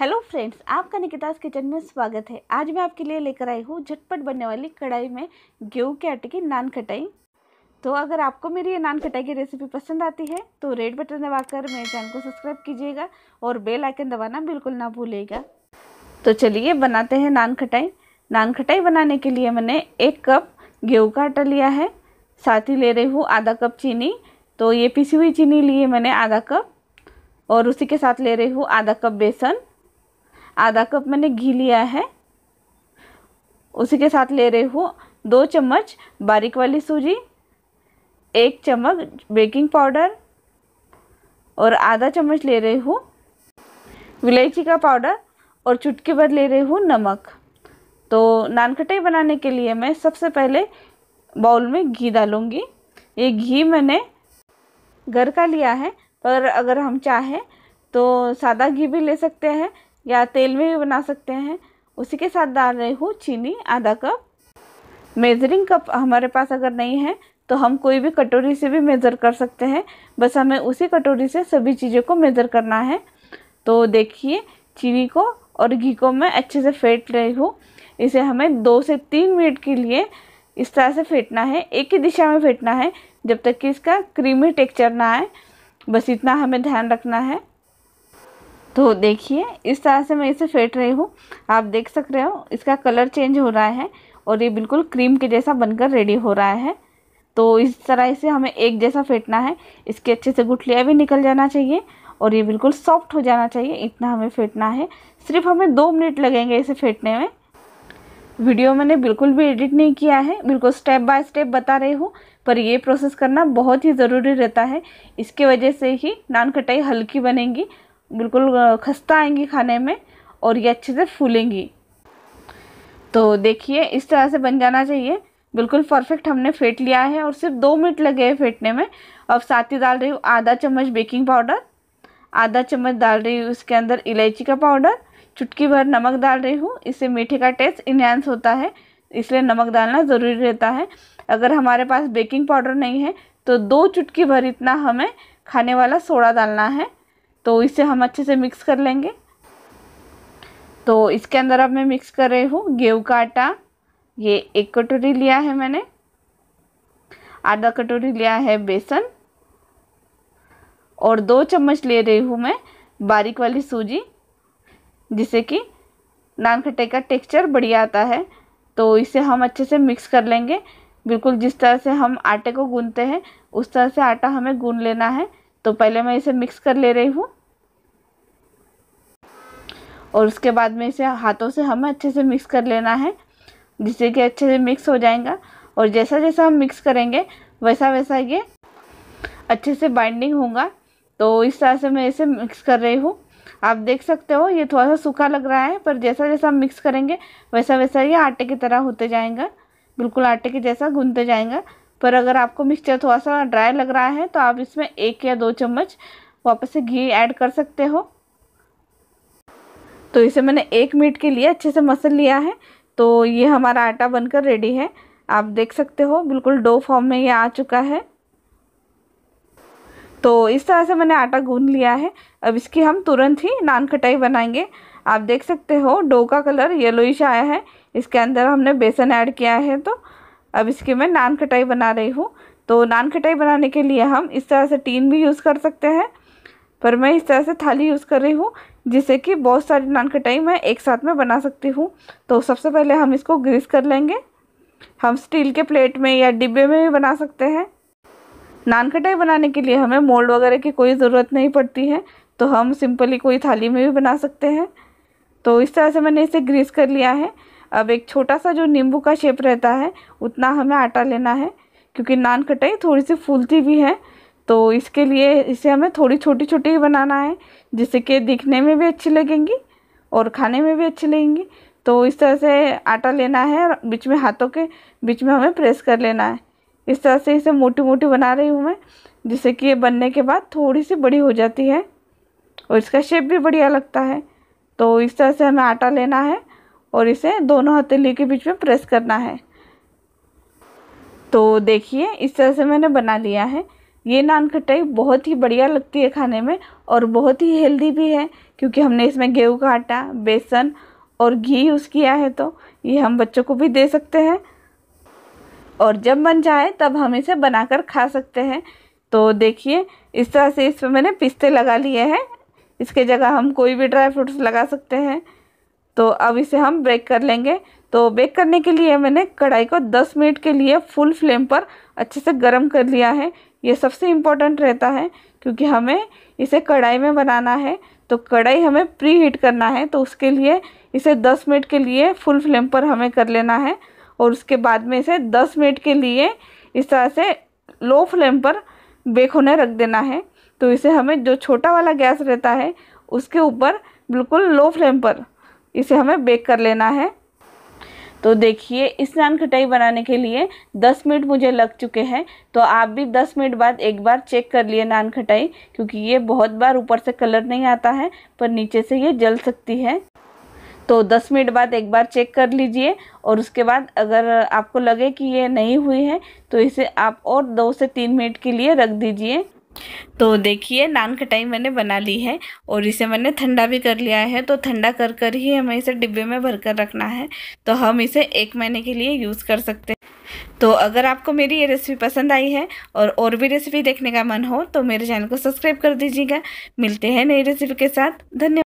hello friends आपका निकिताज kitchen में स्वागत है आज मैं आपके लिए लेकर आई हूँ झटपट बनने वाली कढ़ाई में गेहूं के आटे की नान खटाई तो अगर आपको मेरी ये नान खटाई की रेसिपी पसंद आती है तो रेड बटन दबाकर मेरे चैनल को सब्सक्राइब कीजिएगा और बेल आइकन दबाना बिल्कुल ना भूलेगा तो चलिए बनाते हैं नान खटाई नान खटाई बनाने के लिए मैंने एक कप गेहूँ का आटा लिया है साथ ही ले रही हूँ आधा कप चीनी तो ये पिसी हुई चीनी ली है मैंने आधा कप और उसी के साथ ले रही हूँ आधा कप बेसन आधा कप मैंने घी लिया है उसी के साथ ले रही हूँ दो चम्मच बारीक वाली सूजी एक चम्मच बेकिंग पाउडर और आधा चम्मच ले रही हूँ इलायची का पाउडर और चुटकी भर ले रही हूँ नमक तो नानखटाई बनाने के लिए मैं सबसे पहले बाउल में घी डालूँगी ये घी मैंने घर का लिया है पर अगर हम चाहें तो सादा घी भी ले सकते हैं या तेल में भी बना सकते हैं उसी के साथ डाल रही हूँ चीनी आधा कप मेजरिंग कप हमारे पास अगर नहीं है तो हम कोई भी कटोरी से भी मेज़र कर सकते हैं बस हमें उसी कटोरी से सभी चीज़ों को मेज़र करना है तो देखिए चीनी को और घी को मैं अच्छे से फेंट रही हूँ इसे हमें दो से तीन मिनट के लिए इस तरह से फेंटना है एक ही दिशा में फेंटना है जब तक कि इसका क्रीमी टेक्चर ना आए बस इतना हमें ध्यान रखना है तो देखिए इस तरह से मैं इसे फेंट रही हूँ आप देख सक रहे हो इसका कलर चेंज हो रहा है और ये बिल्कुल क्रीम के जैसा बनकर रेडी हो रहा है तो इस तरह इसे हमें एक जैसा फेंटना है इसके अच्छे से गुठलियाँ भी निकल जाना चाहिए और ये बिल्कुल सॉफ्ट हो जाना चाहिए इतना हमें फेंटना है सिर्फ हमें दो मिनट लगेंगे इसे फेंटने में वीडियो मैंने बिल्कुल भी एडिट नहीं किया है बिल्कुल स्टेप बाय स्टेप बता रही हूँ पर ये प्रोसेस करना बहुत ही ज़रूरी रहता है इसके वजह से ही नान खटाई हल्की बनेगी बिल्कुल खस्ता आएंगी खाने में और ये अच्छे से फूलेंगी तो देखिए इस तरह से बन जाना चाहिए बिल्कुल परफेक्ट हमने फेंट लिया है और सिर्फ दो मिनट लगे हैं फेंटने में अब साथ ही डाल रही हूँ आधा चम्मच बेकिंग पाउडर आधा चम्मच डाल रही हूँ इसके अंदर इलायची का पाउडर चुटकी भर नमक डाल रही हूँ इससे मीठे का टेस्ट इन्हेंस होता है इसलिए नमक डालना ज़रूरी रहता है अगर हमारे पास बेकिंग पाउडर नहीं है तो दो चुटकी भर इतना हमें खाने वाला सोडा डालना है तो इसे हम अच्छे से मिक्स कर लेंगे तो इसके अंदर अब मैं मिक्स कर रही हूँ गेहूँ का आटा ये एक कटोरी लिया है मैंने आधा कटोरी लिया है बेसन और दो चम्मच ले रही हूँ मैं बारीक वाली सूजी जिससे कि नान खट्टे का टेक्सचर बढ़िया आता है तो इसे हम अच्छे से मिक्स कर लेंगे बिल्कुल जिस तरह से हम आटे को गूंदते हैं उस तरह से आटा हमें गूंद लेना है तो पहले मैं इसे मिक्स कर ले रही हूँ और उसके बाद में इसे हाथों से हमें अच्छे से मिक्स कर लेना है जिससे कि अच्छे से मिक्स हो जाएगा और जैसा जैसा हम मिक्स करेंगे वैसा वैसा ये अच्छे से बाइंडिंग होगा तो इस तरह से मैं इसे मिक्स कर रही हूँ आप देख सकते हो ये थोड़ा सा सूखा लग रहा है पर जैसा जैसा हम मिक्स करेंगे वैसा वैसा ये आटे की तरह होते जाएंगे बिल्कुल आटे के जैसा गूंधते जाएंगे पर अगर आपको मिक्सचर थोड़ा सा ड्राई लग रहा है तो आप इसमें एक या दो चम्मच वापस से घी ऐड कर सकते हो तो इसे मैंने एक मिनट के लिए अच्छे से मसल लिया है तो ये हमारा आटा बनकर रेडी है आप देख सकते हो बिल्कुल डो फॉर्म में ये आ चुका है तो इस तरह से मैंने आटा गूंद लिया है अब इसकी हम तुरंत ही नान खटाई बनाएंगे आप देख सकते हो डो का कलर येलोइश आया है इसके अंदर हमने बेसन ऐड किया है तो अब इसके मैं नान खटाई बना रही हूँ तो नान खटाई बनाने के लिए हम इस तरह से टीन भी यूज़ कर सकते हैं पर मैं इस तरह से थाली यूज़ कर रही हूँ जिससे कि बहुत सारी नान खटाई मैं एक साथ में बना सकती हूँ तो सबसे पहले हम इसको ग्रीस कर लेंगे हम स्टील के प्लेट में या डिब्बे में भी बना सकते हैं नान खटाई बनाने के लिए हमें मोल्ड वगैरह की कोई ज़रूरत नहीं पड़ती है तो हम सिंपली कोई थाली में भी बना सकते हैं तो इस तरह से मैंने इसे ग्रीस कर लिया है अब एक छोटा सा जो नींबू का शेप रहता है उतना हमें आटा लेना है क्योंकि नान कटाई थोड़ी सी फूलती भी है तो इसके लिए इसे हमें थोड़ी छोटी छोटी बनाना है जिससे कि दिखने में भी अच्छी लगेंगी और खाने में भी अच्छी लगेंगी तो इस तरह से आटा लेना है और बीच में हाथों के बीच में हमें प्रेस कर लेना है इस तरह से इसे मोटी मोटी बना रही हूँ मैं जिससे कि ये बनने के बाद थोड़ी सी बड़ी हो जाती है और इसका शेप भी बढ़िया लगता है तो इस तरह से हमें आटा लेना है और इसे दोनों हथेली के बीच में प्रेस करना है तो देखिए इस तरह से मैंने बना लिया है ये नान खटाई बहुत ही बढ़िया लगती है खाने में और बहुत ही हेल्दी भी है क्योंकि हमने इसमें गेहूं का आटा बेसन और घी यूज़ किया है तो ये हम बच्चों को भी दे सकते हैं और जब बन जाए तब हम इसे बनाकर खा सकते हैं तो देखिए इस तरह से इस पर मैंने पिस्ते लगा लिए हैं इसके जगह हम कोई भी ड्राई फ्रूट्स लगा सकते हैं तो अब इसे हम बेक कर लेंगे तो बेक करने के लिए मैंने कढ़ाई को 10 मिनट के लिए फुल फ्लेम पर अच्छे से गर्म कर लिया है ये सबसे इम्पोर्टेंट रहता है क्योंकि हमें इसे कढ़ाई में बनाना है तो कढ़ाई हमें प्री हीट करना है तो उसके लिए इसे 10 मिनट के लिए फुल फ्लेम पर हमें कर लेना है और उसके बाद में इसे 10 मिनट के लिए इस तरह से लो फ्लेम पर बेक होने रख देना है तो इसे हमें जो छोटा वाला गैस रहता है उसके ऊपर बिल्कुल लो फ्लेम पर इसे हमें बेक कर लेना है तो देखिए इस नान खटाई बनाने के लिए 10 मिनट मुझे लग चुके हैं तो आप भी 10 मिनट बाद एक बार चेक कर लिए नान खटाई क्योंकि ये बहुत बार ऊपर से कलर नहीं आता है पर नीचे से ये जल सकती है तो 10 मिनट बाद एक बार चेक कर लीजिए और उसके बाद अगर आपको लगे कि ये नहीं हुई है तो इसे आप और दो से तीन मिनट के लिए रख दीजिए तो देखिए नान खटाई मैंने बना ली है और इसे मैंने ठंडा भी कर लिया है तो ठंडा कर कर ही हमें इसे डिब्बे में भर कर रखना है तो हम इसे एक महीने के लिए यूज़ कर सकते हैं तो अगर आपको मेरी ये रेसिपी पसंद आई है और और भी रेसिपी देखने का मन हो तो मेरे चैनल को सब्सक्राइब कर दीजिएगा मिलते हैं नई रेसिपी के साथ धन्यवाद